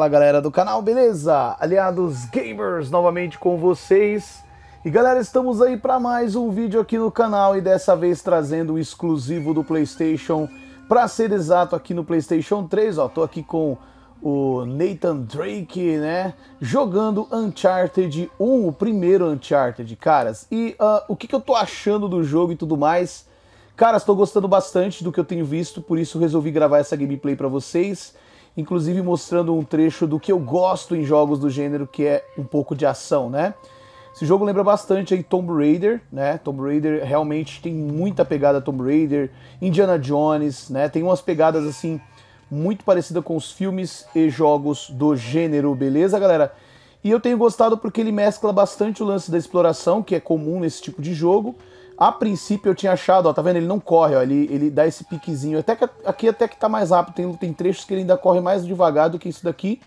Fala galera do canal, beleza? Aliados Gamers novamente com vocês. E galera, estamos aí para mais um vídeo aqui no canal e dessa vez trazendo o exclusivo do PlayStation, para ser exato aqui no PlayStation 3, ó, tô aqui com o Nathan Drake, né, jogando Uncharted 1, o primeiro Uncharted, caras. E uh, o que, que eu tô achando do jogo e tudo mais? Cara, estou gostando bastante do que eu tenho visto, por isso resolvi gravar essa gameplay para vocês inclusive mostrando um trecho do que eu gosto em jogos do gênero, que é um pouco de ação, né? Esse jogo lembra bastante aí Tomb Raider, né? Tomb Raider realmente tem muita pegada Tomb Raider, Indiana Jones, né? Tem umas pegadas assim muito parecida com os filmes e jogos do gênero, beleza, galera? E eu tenho gostado porque ele mescla bastante o lance da exploração, que é comum nesse tipo de jogo, a princípio eu tinha achado, ó, tá vendo? Ele não corre, ó, ele, ele dá esse piquezinho. Até que, aqui até que tá mais rápido, tem, tem trechos que ele ainda corre mais devagar do que isso daqui.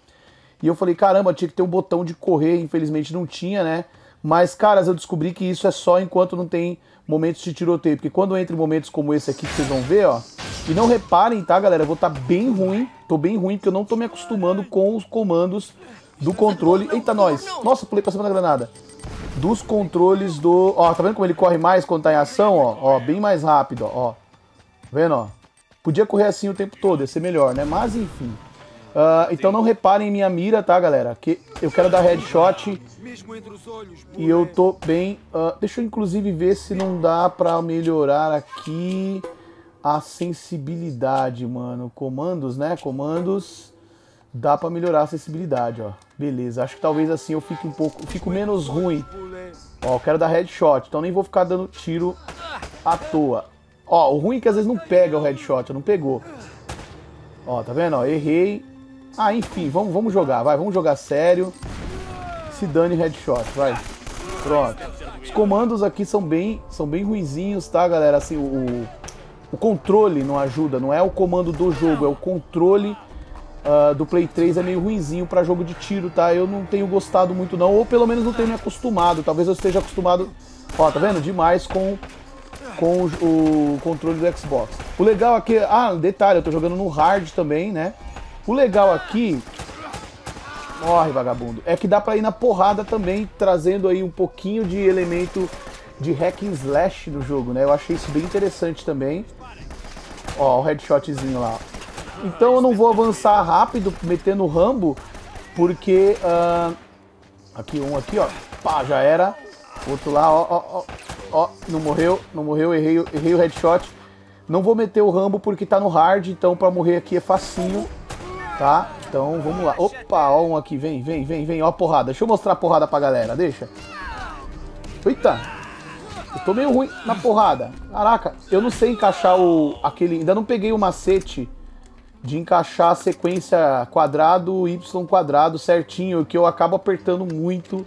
E eu falei, caramba, tinha que ter um botão de correr, infelizmente não tinha, né? Mas, caras, eu descobri que isso é só enquanto não tem momentos de tiroteio. Porque quando entra momentos como esse aqui que vocês vão ver, ó. E não reparem, tá, galera? Eu vou estar tá bem ruim. Tô bem ruim porque eu não tô me acostumando com os comandos do controle. Eita, nós! Nossa, pulei pra cima da granada dos controles do... Ó, tá vendo como ele corre mais quando tá em ação, ó? Ó, bem mais rápido, ó. Tá vendo, ó? Podia correr assim o tempo todo, ia ser melhor, né? Mas, enfim. Uh, então não reparem minha mira, tá, galera? Que eu quero dar headshot e eu tô bem... Uh, deixa eu, inclusive, ver se não dá pra melhorar aqui a sensibilidade, mano. Comandos, né? Comandos dá para melhorar a acessibilidade, ó. Beleza, acho que talvez assim eu fique um pouco, fico menos ruim. Ó, eu quero dar headshot, então nem vou ficar dando tiro à toa. Ó, o ruim é que às vezes não pega o headshot, não pegou. Ó, tá vendo? Ó, errei. Ah, enfim, vamos, vamos jogar, vai, vamos jogar sério. Se dane headshot, vai. Pronto. Os comandos aqui são bem, são bem ruizinhos, tá, galera? Assim, o, o controle não ajuda, não é o comando do jogo, é o controle uh, do Play 3 é meio ruinzinho para jogo de tiro, tá? Eu não tenho gostado muito não, ou pelo menos não tenho me acostumado. Talvez eu esteja acostumado, ó, tá vendo? Demais com com o, o controle do Xbox. O legal aqui, ah, detalhe, eu tô jogando no hard também, né? O legal aqui Morre, vagabundo. É que dá pra ir na porrada também, trazendo aí um pouquinho de elemento de hack and slash no jogo, né? Eu achei isso bem interessante também. Ó, o headshotzinho lá. Então eu não vou avançar rápido, metendo o Rambo, porque... Uh, aqui, um aqui, ó. Pá, já era. Outro lá, ó, ó, ó. Não morreu, não morreu, errei, errei o headshot. Não vou meter o Rambo porque tá no hard, então pra morrer aqui é facinho, tá? Então vamos lá. Opa, ó um aqui, vem, vem, vem, vem, ó a porrada. Deixa eu mostrar a porrada pra galera, deixa. Eita, eu tô meio ruim na porrada. Caraca, eu não sei encaixar o aquele... Ainda não peguei o macete de encaixar a sequência quadrado, y quadrado certinho, que eu acabo apertando muito.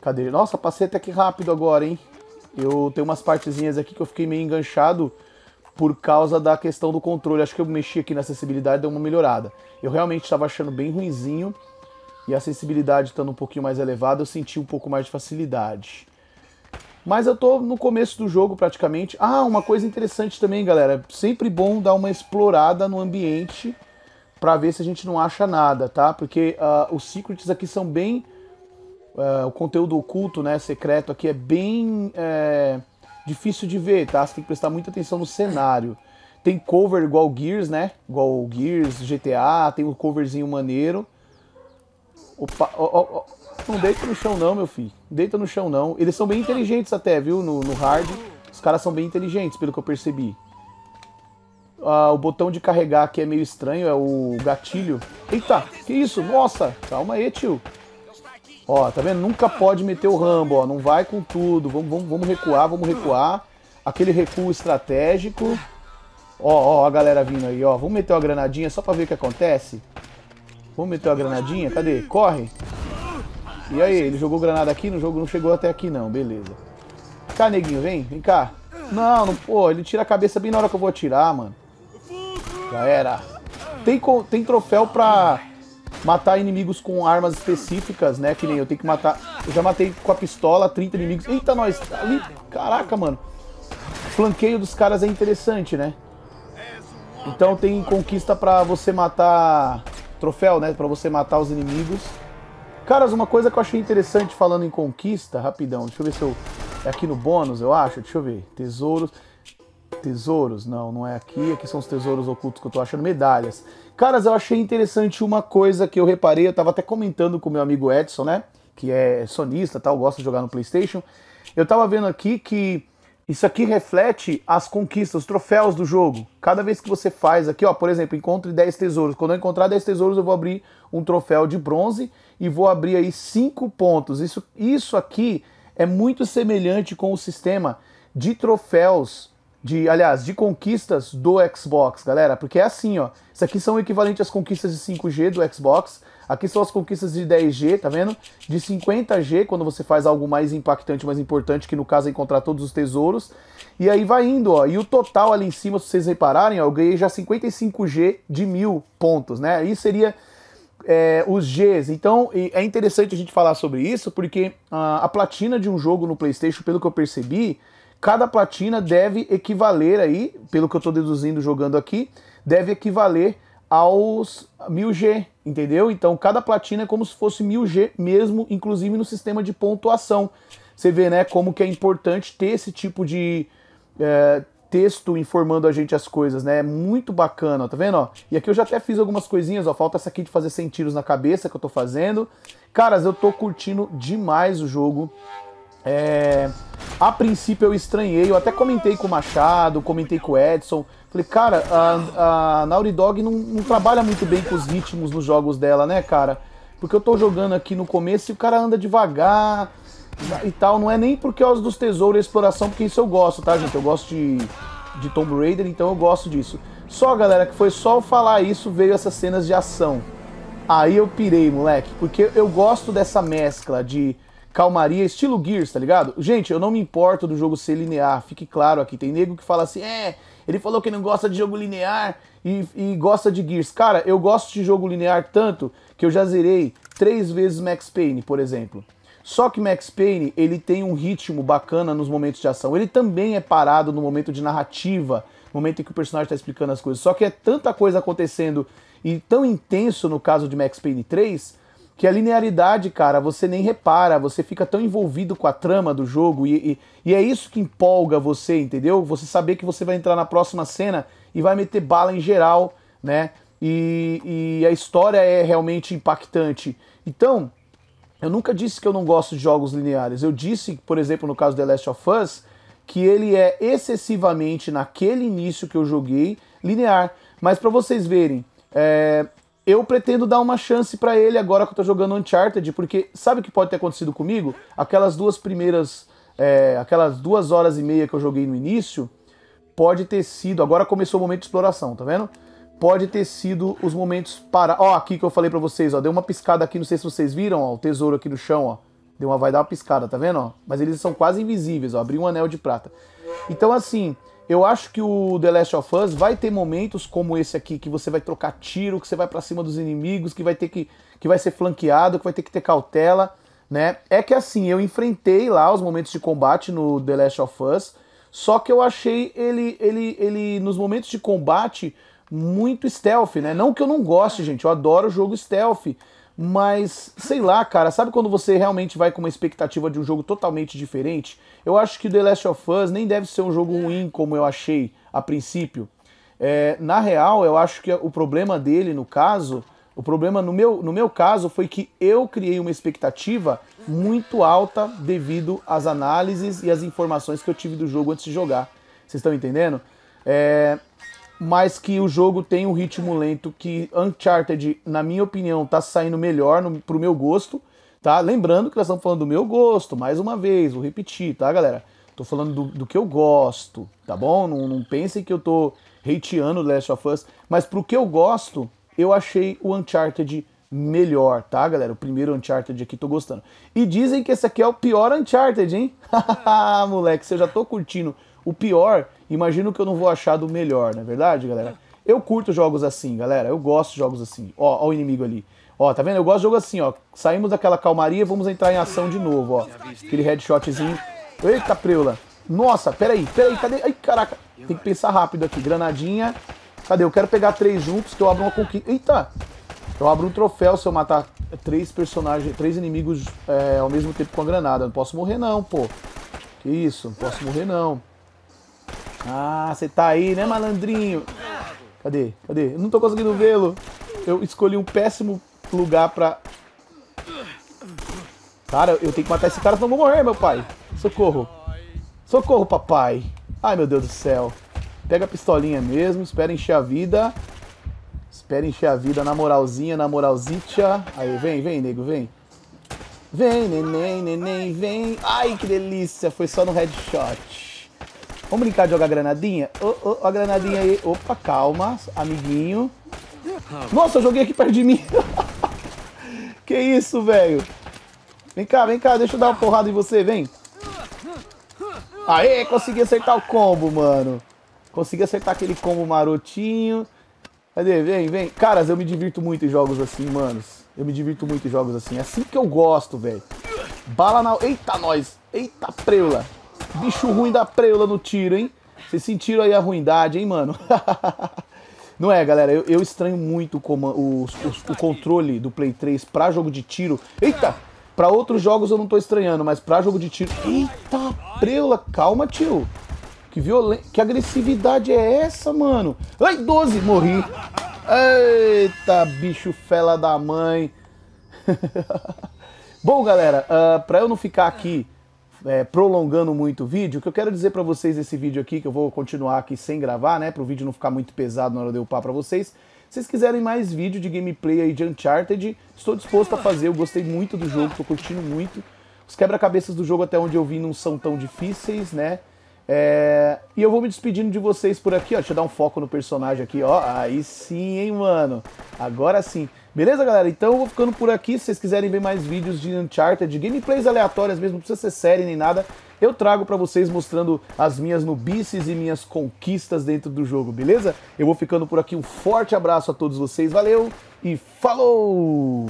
Cadê? Nossa, passei até que rápido agora, hein? Eu tenho umas partezinhas aqui que eu fiquei meio enganchado por causa da questão do controle. Acho que eu mexi aqui na acessibilidade, deu uma melhorada. Eu realmente estava achando bem ruinzinho e a acessibilidade estando um pouquinho mais elevada, eu senti um pouco mais de facilidade. Mas eu tô no começo do jogo praticamente. Ah, uma coisa interessante também, galera. Sempre bom dar uma explorada no ambiente para ver se a gente não acha nada, tá? Porque uh, os secrets aqui são bem. Uh, o conteúdo oculto, né? Secreto aqui é bem é, difícil de ver, tá? Você tem que prestar muita atenção no cenário. Tem cover igual Gears, né? Igual Gears, GTA, tem um coverzinho maneiro. Opa, ó, ó, ó. Não deita no chão não, meu filho. Deita no chão não. Eles são bem inteligentes até, viu? No, no hard. Os caras são bem inteligentes, pelo que eu percebi. Ah, o botão de carregar aqui é meio estranho, é o gatilho. Eita, que isso? Nossa, calma aí, tio. Ó, tá vendo? Nunca pode meter o Rambo, ó. Não vai com tudo. Vamos, vamos, vamos recuar, vamos recuar. Aquele recuo estratégico. Ó, ó, a galera vindo aí, ó. Vamos meter uma granadinha só pra ver o que acontece. Vamos meter uma granadinha? Cadê? Corre. E aí, ele jogou granada aqui no jogo, não chegou até aqui não, beleza. Cá, neguinho, vem, vem cá. Não, não, pô, ele tira a cabeça bem na hora que eu vou atirar, mano. Já era. Tem, tem troféu pra matar inimigos com armas específicas, né? Que nem eu tenho que matar... Eu já matei com a pistola 30 inimigos. Eita, nós! Ali, caraca, mano. O flanqueio dos caras é interessante, né? Então tem conquista pra você matar... Troféu, né? Pra você matar os inimigos. Caras, uma coisa que eu achei interessante falando em conquista, rapidão, deixa eu ver se eu. É aqui no bônus, eu acho? Deixa eu ver. Tesouros. Tesouros, não, não é aqui. Aqui são os tesouros ocultos que eu tô achando. Medalhas. Caras, eu achei interessante uma coisa que eu reparei, eu tava até comentando com meu amigo Edson, né? Que é sonista tal, gosta de jogar no Playstation. Eu tava vendo aqui que isso aqui reflete as conquistas, os troféus do jogo. Cada vez que você faz aqui, ó, por exemplo, encontre 10 tesouros. Quando eu encontrar 10 tesouros, eu vou abrir um troféu de bronze e vou abrir aí 5 pontos. Isso, isso aqui é muito semelhante com o sistema de troféus de, aliás, de conquistas do Xbox, galera, porque é assim, ó. Isso aqui são equivalentes às conquistas de 5G do Xbox. Aqui são as conquistas de 10G, tá vendo? De 50G, quando você faz algo mais impactante, mais importante, que no caso é encontrar todos os tesouros. E aí vai indo, ó. E o total ali em cima, se vocês repararem, ó, eu ganhei já 55G de mil pontos, né? Aí seria é, os Gs. Então é interessante a gente falar sobre isso, porque a, a platina de um jogo no PlayStation, pelo que eu percebi, cada platina deve equivaler aí, pelo que eu estou deduzindo jogando aqui, deve equivaler aos 1000G, entendeu? Então cada platina é como se fosse 1000G mesmo, inclusive no sistema de pontuação. Você vê, né, como que é importante ter esse tipo de é, texto informando a gente as coisas, né? É muito bacana, ó, tá vendo? Ó? E aqui eu já até fiz algumas coisinhas, ó. Falta essa aqui de fazer sem tiros na cabeça que eu tô fazendo. Caras, eu tô curtindo demais o jogo. É, a princípio eu estranhei, eu até comentei com o Machado, comentei com o Edson. Falei, cara, a, a Naughty Dog não, não trabalha muito bem com os ritmos nos jogos dela, né, cara? Porque eu tô jogando aqui no começo e o cara anda devagar e tal. Não é nem por causa dos tesouros e exploração, porque isso eu gosto, tá, gente? Eu gosto de, de Tomb Raider, então eu gosto disso. Só, galera, que foi só eu falar isso, veio essas cenas de ação. Aí eu pirei, moleque, porque eu gosto dessa mescla de calmaria, estilo Gears, tá ligado? Gente, eu não me importo do jogo ser linear, fique claro aqui. Tem nego que fala assim, é, ele falou que não gosta de jogo linear e, e gosta de Gears. Cara, eu gosto de jogo linear tanto que eu já zerei três vezes Max Payne, por exemplo. Só que Max Payne, ele tem um ritmo bacana nos momentos de ação. Ele também é parado no momento de narrativa, momento em que o personagem está explicando as coisas. Só que é tanta coisa acontecendo e tão intenso no caso de Max Payne 3 que a linearidade, cara, você nem repara, você fica tão envolvido com a trama do jogo e, e, e, é isso que empolga você, entendeu? Você saber que você vai entrar na próxima cena e vai meter bala em geral, né? E, e a história é realmente impactante. Então, eu nunca disse que eu não gosto de jogos lineares. Eu disse, por exemplo, no caso do The Last of Us, que ele é excessivamente, naquele início que eu joguei, linear. Mas para vocês verem, é, eu pretendo dar uma chance para ele agora que eu tô jogando Uncharted, porque sabe o que pode ter acontecido comigo? Aquelas duas primeiras. É, aquelas duas horas e meia que eu joguei no início, pode ter sido. Agora começou o momento de exploração, tá vendo? Pode ter sido os momentos para. Ó, aqui que eu falei para vocês, ó. Deu uma piscada aqui, não sei se vocês viram, ó. O tesouro aqui no chão, ó. Deu uma, vai dar uma piscada, tá vendo? Ó? Mas eles são quase invisíveis, ó. Abri um anel de prata. Então, assim, eu acho que o The Last of Us vai ter momentos como esse aqui, que você vai trocar tiro, que você vai para cima dos inimigos, que vai ter que, que vai ser flanqueado, que vai ter que ter cautela, né? É que assim, eu enfrentei lá os momentos de combate no The Last of Us, só que eu achei ele, ele, ele nos momentos de combate muito stealth, né? Não que eu não goste, é. gente, eu adoro jogo stealth. Mas, sei lá, cara, sabe quando você realmente vai com uma expectativa de um jogo totalmente diferente? Eu acho que The Last of Us nem deve ser um jogo ruim, como eu achei a princípio. É, na real, eu acho que o problema dele, no caso, o problema no meu, no meu caso foi que eu criei uma expectativa muito alta devido às análises e às informações que eu tive do jogo antes de jogar. Vocês estão entendendo? É, mas que o jogo tem um ritmo lento que Uncharted, na minha opinião, tá saindo melhor no, pro meu gosto, tá? Lembrando que nós estamos falando do meu gosto, mais uma vez, vou repetir, tá, galera? Tô falando do, do que eu gosto, tá bom? Não, não pensem que eu tô hateando Last of Us, mas pro que eu gosto, eu achei o Uncharted melhor, tá, galera? O primeiro Uncharted aqui, tô gostando. E dizem que esse aqui é o pior Uncharted, hein? Hahaha, moleque, se eu já tô curtindo o pior, imagino que eu não vou achar do melhor, não é verdade, galera? Eu curto jogos assim, galera. Eu gosto de jogos assim. Ó, ó o inimigo ali. Ó, tá vendo? Eu gosto de jogo assim, ó. Saímos daquela calmaria, vamos entrar em ação de novo, ó. Aquele headshotzinho. Eita, preula. Nossa, peraí, peraí, cadê? Ai, caraca. Tem que pensar rápido aqui. Granadinha. Cadê? Eu quero pegar três juntos que eu abro uma conquista. Eita! Eu abro um troféu se eu matar três personagens, três inimigos é, ao mesmo tempo com a granada. Não posso morrer não, pô. Que isso, não posso morrer não. Ah, você tá aí, né, malandrinho? Cadê? Cadê? Eu não tô conseguindo vê-lo. Eu escolhi um péssimo lugar pra... Cara, eu tenho que matar esse cara, senão eu vou morrer, meu pai. Socorro. Socorro, papai. Ai, meu Deus do céu. Pega a pistolinha mesmo, espera encher a vida. Espera encher a vida na moralzinha, na moralzitia. Aí, vem, vem, nego, vem. Vem, neném, neném, vem. Ai, que delícia. Foi só no headshot. Vamos brincar de jogar granadinha? Ô, oh, oh, a granadinha aí. Opa, calma, amiguinho. Nossa, eu joguei aqui perto de mim. que isso, velho. Vem cá, vem cá, deixa eu dar uma porrada em você, vem. Aê, consegui acertar o combo, mano. Consegui acertar aquele combo marotinho. Cadê? Vem, vem. Caras, eu me divirto muito em jogos assim, manos. Eu me divirto muito em jogos assim. É assim que eu gosto, velho. Bala na... Eita, nós. Eita, preula. Bicho ruim da preula no tiro, hein? Vocês sentiram aí a ruindade, hein, mano? Não é, galera, eu, eu estranho muito o, o, o, controle do Play 3 pra jogo de tiro. Eita! Pra outros jogos eu não tô estranhando, mas pra jogo de tiro... Eita, preula! Calma, tio! Que violência... que agressividade é essa, mano? Ai, 12! Morri! Eita, bicho fela da mãe! Bom, galera, uh, pra eu não ficar aqui é, prolongando muito o vídeo, o que eu quero dizer para vocês esse vídeo aqui, que eu vou continuar aqui sem gravar, né? Para o vídeo não ficar muito pesado na hora de eu upar para vocês. Se vocês quiserem mais vídeo de gameplay aí de Uncharted, estou disposto a fazer. Eu gostei muito do jogo, estou curtindo muito. Os quebra-cabeças do jogo, até onde eu vi, não são tão difíceis, né? É... E eu vou me despedindo de vocês por aqui, ó. Deixa eu dar um foco no personagem aqui, ó. Aí sim, hein, mano. Agora sim. Beleza, galera? Então eu vou ficando por aqui. Se vocês quiserem ver mais vídeos de Uncharted, de gameplays aleatórias mesmo, não precisa ser série nem nada, eu trago para vocês mostrando as minhas nubices e minhas conquistas dentro do jogo, beleza? Eu vou ficando por aqui. Um forte abraço a todos vocês. Valeu e falou!